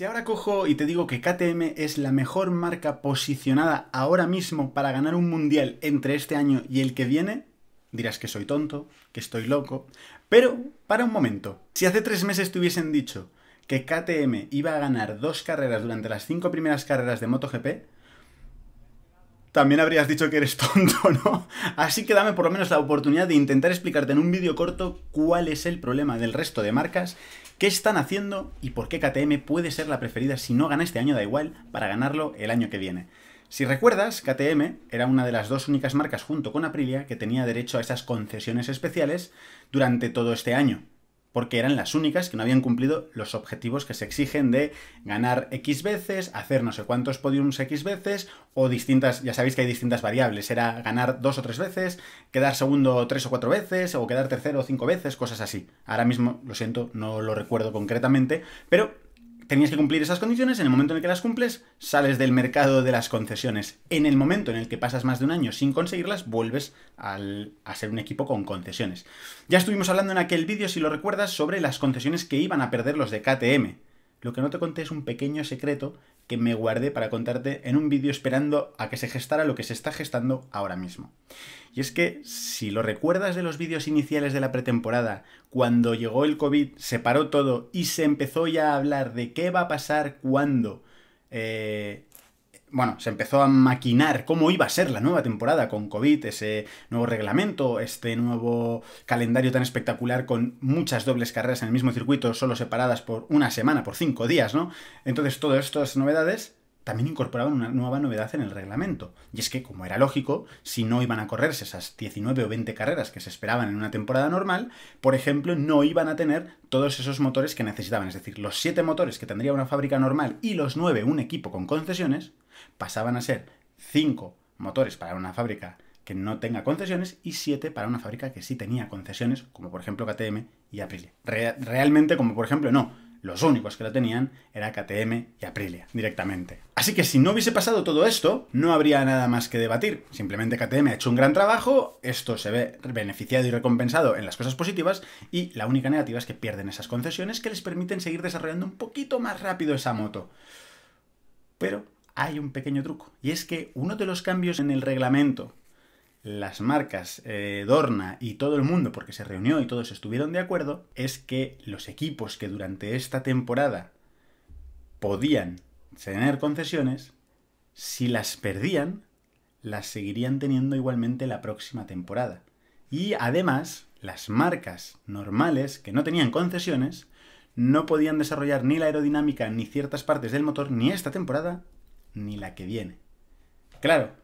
Si ahora cojo y te digo que KTM es la mejor marca posicionada ahora mismo para ganar un mundial entre este año y el que viene, dirás que soy tonto, que estoy loco, pero para un momento. Si hace tres meses te hubiesen dicho que KTM iba a ganar dos carreras durante las cinco primeras carreras de MotoGP, también habrías dicho que eres tonto, ¿no? Así que dame por lo menos la oportunidad de intentar explicarte en un vídeo corto cuál es el problema del resto de marcas, qué están haciendo y por qué KTM puede ser la preferida si no gana este año da igual para ganarlo el año que viene. Si recuerdas, KTM era una de las dos únicas marcas junto con Aprilia que tenía derecho a esas concesiones especiales durante todo este año porque eran las únicas que no habían cumplido los objetivos que se exigen de ganar X veces, hacer no sé cuántos podiums X veces, o distintas, ya sabéis que hay distintas variables, era ganar dos o tres veces, quedar segundo tres o cuatro veces, o quedar tercero cinco veces, cosas así. Ahora mismo, lo siento, no lo recuerdo concretamente, pero tenías que cumplir esas condiciones, en el momento en el que las cumples, sales del mercado de las concesiones. En el momento en el que pasas más de un año sin conseguirlas, vuelves a ser un equipo con concesiones. Ya estuvimos hablando en aquel vídeo, si lo recuerdas, sobre las concesiones que iban a perder los de KTM. Lo que no te conté es un pequeño secreto que me guardé para contarte en un vídeo esperando a que se gestara lo que se está gestando ahora mismo. Y es que, si lo recuerdas de los vídeos iniciales de la pretemporada, cuando llegó el COVID, se paró todo y se empezó ya a hablar de qué va a pasar cuando eh, bueno, se empezó a maquinar cómo iba a ser la nueva temporada con COVID, ese nuevo reglamento, este nuevo calendario tan espectacular con muchas dobles carreras en el mismo circuito, solo separadas por una semana, por cinco días, ¿no? Entonces, todas estas novedades también incorporaban una nueva novedad en el reglamento, y es que, como era lógico, si no iban a correrse esas 19 o 20 carreras que se esperaban en una temporada normal, por ejemplo, no iban a tener todos esos motores que necesitaban, es decir, los 7 motores que tendría una fábrica normal y los 9 un equipo con concesiones, pasaban a ser 5 motores para una fábrica que no tenga concesiones y 7 para una fábrica que sí tenía concesiones, como por ejemplo KTM y Aprilia. realmente, como por ejemplo, no, los únicos que la tenían era KTM y Aprilia directamente. Así que si no hubiese pasado todo esto, no habría nada más que debatir. Simplemente KTM ha hecho un gran trabajo, esto se ve beneficiado y recompensado en las cosas positivas, y la única negativa es que pierden esas concesiones que les permiten seguir desarrollando un poquito más rápido esa moto. Pero hay un pequeño truco, y es que uno de los cambios en el reglamento las marcas, eh, Dorna y todo el mundo, porque se reunió y todos estuvieron de acuerdo, es que los equipos que durante esta temporada podían tener concesiones, si las perdían, las seguirían teniendo igualmente la próxima temporada. Y además, las marcas normales que no tenían concesiones no podían desarrollar ni la aerodinámica ni ciertas partes del motor ni esta temporada ni la que viene. Claro,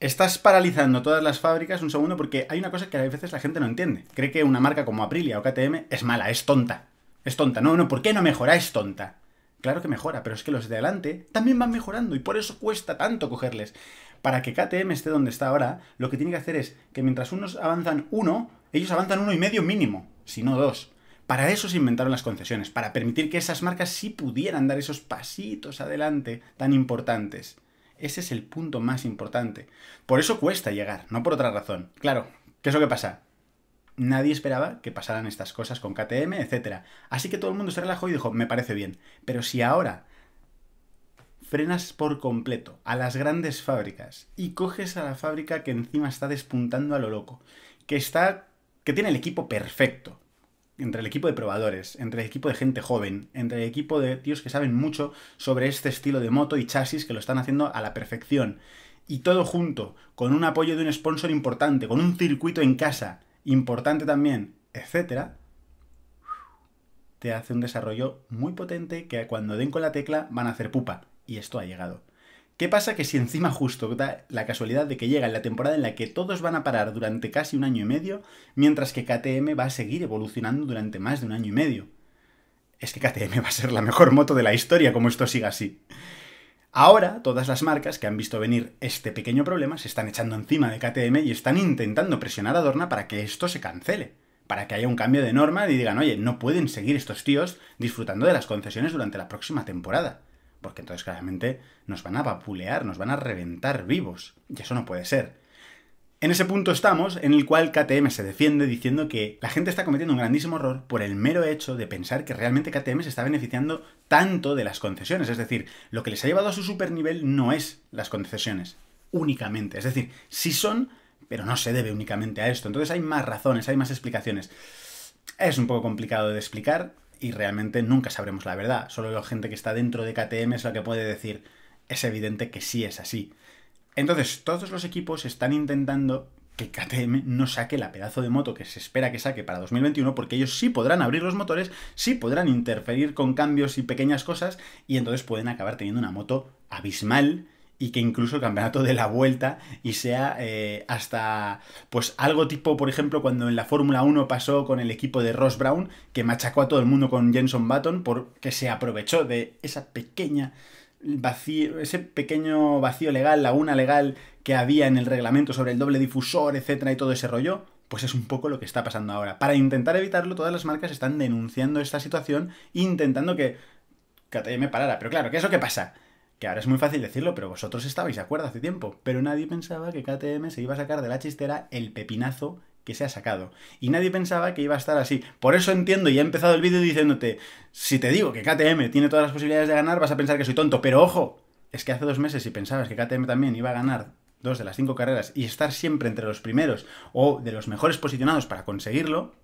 estás paralizando todas las fábricas un segundo porque hay una cosa que a veces la gente no entiende. Cree que una marca como Aprilia o KTM es mala, es tonta. Es tonta. No, no, ¿por qué no mejora? Es tonta. Claro que mejora, pero es que los de adelante también van mejorando y por eso cuesta tanto cogerles. Para que KTM esté donde está ahora, lo que tiene que hacer es que mientras unos avanzan uno, ellos avanzan uno y medio mínimo, si no dos. Para eso se inventaron las concesiones, para permitir que esas marcas sí pudieran dar esos pasitos adelante tan importantes. Ese es el punto más importante. Por eso cuesta llegar, no por otra razón. Claro, ¿qué es lo que pasa? Nadie esperaba que pasaran estas cosas con KTM, etc. Así que todo el mundo se relajó y dijo, me parece bien. Pero si ahora frenas por completo a las grandes fábricas y coges a la fábrica que encima está despuntando a lo loco, que está que tiene el equipo perfecto, entre el equipo de probadores, entre el equipo de gente joven, entre el equipo de tíos que saben mucho sobre este estilo de moto y chasis que lo están haciendo a la perfección. Y todo junto, con un apoyo de un sponsor importante, con un circuito en casa importante también, etcétera, te hace un desarrollo muy potente que cuando den con la tecla van a hacer pupa. Y esto ha llegado. ¿Qué pasa que si encima justo da la casualidad de que llega la temporada en la que todos van a parar durante casi un año y medio, mientras que KTM va a seguir evolucionando durante más de un año y medio? Es que KTM va a ser la mejor moto de la historia como esto siga así. Ahora, todas las marcas que han visto venir este pequeño problema se están echando encima de KTM y están intentando presionar a Dorna para que esto se cancele, para que haya un cambio de norma y digan, oye, no pueden seguir estos tíos disfrutando de las concesiones durante la próxima temporada porque entonces claramente nos van a vapulear, nos van a reventar vivos, y eso no puede ser. En ese punto estamos, en el cual KTM se defiende diciendo que la gente está cometiendo un grandísimo error por el mero hecho de pensar que realmente KTM se está beneficiando tanto de las concesiones. Es decir, lo que les ha llevado a su supernivel no es las concesiones, únicamente. Es decir, sí son, pero no se debe únicamente a esto. Entonces hay más razones, hay más explicaciones. Es un poco complicado de explicar, y realmente nunca sabremos la verdad. Solo la gente que está dentro de KTM es la que puede decir, es evidente que sí es así. Entonces, todos los equipos están intentando que KTM no saque la pedazo de moto que se espera que saque para 2021, porque ellos sí podrán abrir los motores, sí podrán interferir con cambios y pequeñas cosas, y entonces pueden acabar teniendo una moto abismal y que incluso el campeonato de la vuelta y sea eh, hasta pues algo tipo, por ejemplo, cuando en la Fórmula 1 pasó con el equipo de Ross Brown, que machacó a todo el mundo con Jenson Button porque se aprovechó de esa pequeña vacío, ese pequeño vacío legal, laguna legal que había en el reglamento sobre el doble difusor, etcétera, y todo ese rollo, pues es un poco lo que está pasando ahora. Para intentar evitarlo, todas las marcas están denunciando esta situación, intentando que me parara. Pero claro, ¿qué es lo que pasa? que ahora es muy fácil decirlo, pero vosotros estabais de acuerdo hace tiempo. Pero nadie pensaba que KTM se iba a sacar de la chistera el pepinazo que se ha sacado. Y nadie pensaba que iba a estar así. Por eso entiendo y he empezado el vídeo diciéndote, si te digo que KTM tiene todas las posibilidades de ganar, vas a pensar que soy tonto. Pero ojo, es que hace dos meses si pensabas que KTM también iba a ganar dos de las cinco carreras y estar siempre entre los primeros o de los mejores posicionados para conseguirlo,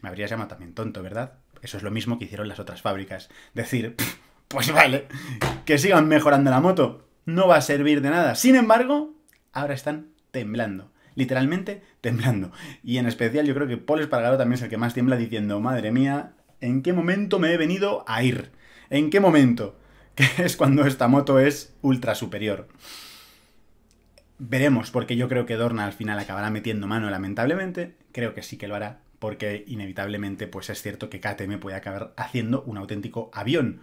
me habrías llamado también tonto, ¿verdad? Eso es lo mismo que hicieron las otras fábricas. Decir, pues vale, que sigan mejorando la moto. No va a servir de nada. Sin embargo, ahora están temblando. Literalmente temblando. Y en especial yo creo que Paul Espargaró también es el que más tiembla diciendo, madre mía, ¿en qué momento me he venido a ir? ¿En qué momento? Que es cuando esta moto es ultra superior. Veremos, porque yo creo que Dorna al final acabará metiendo mano, lamentablemente. Creo que sí que lo hará, porque inevitablemente pues es cierto que KTM puede acabar haciendo un auténtico avión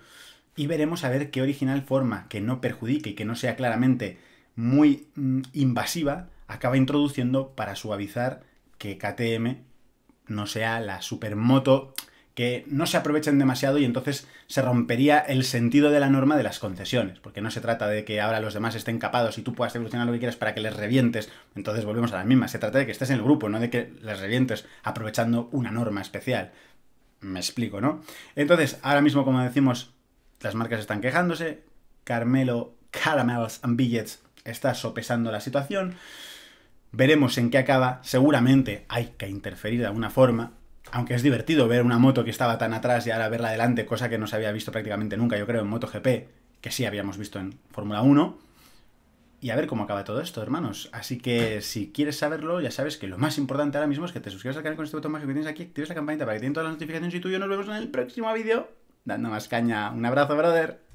y veremos a ver qué original forma que no perjudique y que no sea claramente muy mm, invasiva acaba introduciendo para suavizar que KTM no sea la supermoto que no se aprovechen demasiado y entonces se rompería el sentido de la norma de las concesiones, porque no se trata de que ahora los demás estén capados y tú puedas evolucionar lo que quieras para que les revientes, entonces volvemos a la misma, se trata de que estés en el grupo, no de que les revientes aprovechando una norma especial. Me explico, ¿no? Entonces, ahora mismo, como decimos, las marcas están quejándose. Carmelo, Caramels and Billets está sopesando la situación. Veremos en qué acaba. Seguramente hay que interferir de alguna forma. Aunque es divertido ver una moto que estaba tan atrás y ahora verla adelante, cosa que no se había visto prácticamente nunca, yo creo, en MotoGP, que sí habíamos visto en Fórmula 1. Y a ver cómo acaba todo esto, hermanos. Así que si quieres saberlo, ya sabes que lo más importante ahora mismo es que te suscribas al canal con este botón mágico que tienes aquí, actives la campanita para que te den todas las notificaciones y tú y yo nos vemos en el próximo vídeo dando más caña. Un abrazo, brother.